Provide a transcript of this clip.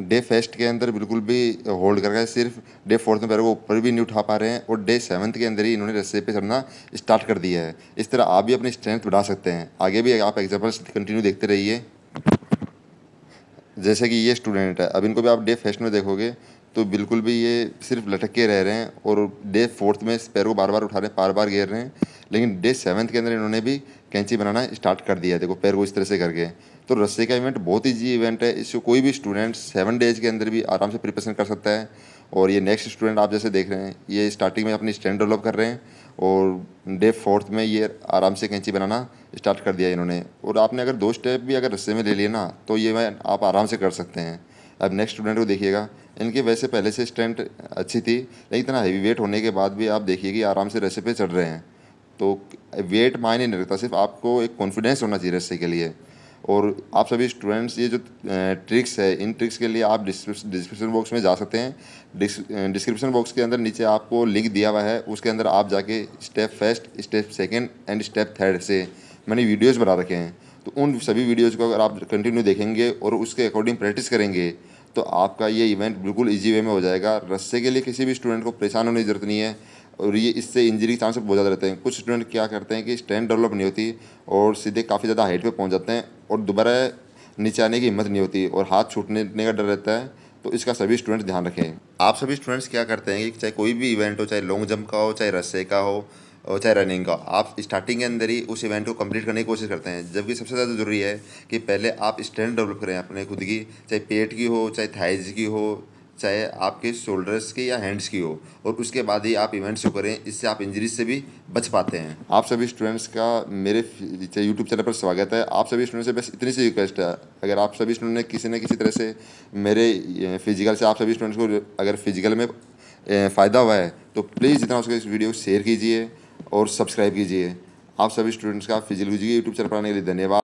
day first के अंदर बिल्कुल भी होल्ड कर गए सिर्फ डे फोर्थ में पैरों को ऊपर भी नहीं उठा पा रहे हैं और डे सेवन्थ के अंदर ही इन्होंने रस्से पे चढ़ना स्टार्ट कर दिया है इस तरह आप भी अपनी स्ट्रेंथ बढ़ा सकते हैं आगे भी आप एग्जाम्पल्स कंटिन्यू देखते रहिए जैसे कि ये स्टूडेंट है अब इनको भी आप डे फर्स्ट में देखोगे तो बिल्कुल भी ये सिर्फ लटक के रह रहे हैं और डे फोर्थ में पैरों को बार बार उठा रहे हैं बार बार घेर रहे हैं लेकिन डे सेवन्थ के अंदर इन्होंने भी कैंची बनाना स्टार्ट कर दिया देखो पैर को इस तरह से करके तो रस्से का इवेंट बहुत ईजी इवेंट है इसको कोई भी स्टूडेंट सेवन डेज के अंदर भी आराम से प्रिपरेशन कर सकता है और ये नेक्स्ट स्टूडेंट आप जैसे देख रहे हैं ये स्टार्टिंग में अपनी स्टैंड डेवलप कर रहे हैं और डे फोर्थ में ये आराम से कैंची बनाना स्टार्ट कर दिया इन्होंने और आपने अगर दो स्टेप भी अगर रस्से में ले लिए ना तो ये आप आराम से कर सकते हैं अब नेक्स्ट स्टूडेंट को देखिएगा इनकी वैसे पहले से स्ट्रेंथ अच्छी थी लेकिन इतना हैवी वेट होने के बाद भी आप देखिए कि आराम से रस्से पे चढ़ रहे हैं तो वेट मायने नहीं रखता सिर्फ आपको एक कॉन्फिडेंस होना चाहिए रस्से के लिए और आप सभी स्टूडेंट्स ये जो ट्रिक्स है इन ट्रिक्स के लिए आप डिस्क्रिप्शन बॉक्स में जा सकते हैं डिस्क्रिप्शन बॉक्स के अंदर नीचे आपको लिंक दिया हुआ है उसके अंदर आप जाके step first step second and step third से मैंने वीडियोज़ बना रखे हैं तो उन सभी वीडियोज़ को अगर आप कंटिन्यू देखेंगे और उसके अकॉर्डिंग प्रैक्टिस करेंगे तो आपका ये इवेंट बिल्कुल इजी वे में हो जाएगा रस्से के लिए किसी भी स्टूडेंट को परेशान होने की जरूरत नहीं है और ये इससे इंजरी के चांसेस बहुत ज़्यादा रहते हैं कुछ स्टूडेंट क्या करते हैं कि स्ट्रेंथ डेवलप नहीं होती और सीधे काफ़ी ज़्यादा हाइट पर पहुँच जाते हैं और दोबारा नीचे आने की हिम्मत नहीं होती और हाथ छूटने का डर रहता है तो इसका सभी स्टूडेंट्स ध्यान रखें आप सभी स्टूडेंट्स क्या करते हैं कि चाहे कोई भी इवेंट हो चाहे लॉन्ग जंप का हो चाहे रस्से का हो और चाहे रनिंग का आप स्टार्टिंग के अंदर ही उस इवेंट को कंप्लीट करने की कोशिश करते हैं जबकि सबसे ज़्यादा ज़रूरी है कि पहले आप स्ट्रेंथ डेवलप करें अपने खुद की चाहे पेट की हो चाहे थाइज की हो चाहे आपके शोल्डर्स की या हैंड्स की हो और उसके बाद ही आप इवेंट्स को करें इससे आप इंजरीज से भी बच पाते हैं आप सभी स्टूडेंट्स का मेरे यूट्यूब चैनल पर स्वागत है आप सभी स्टूडेंट से बस इतनी सी रिक्वेस्ट है अगर आप सभी स्टूडेंट ने किसी न किसी तरह से मेरे फिजिकल से आप सभी स्टूडेंट्स को अगर फिजिकल में फ़ायदा हुआ है तो प्लीज़ जितना उसके इस वीडियो शेयर कीजिए और सब्सक्राइब कीजिए आप सभी स्टूडेंट्स का फिजिकल यूट्यूब चैनल पर आने के लिए धन्यवाद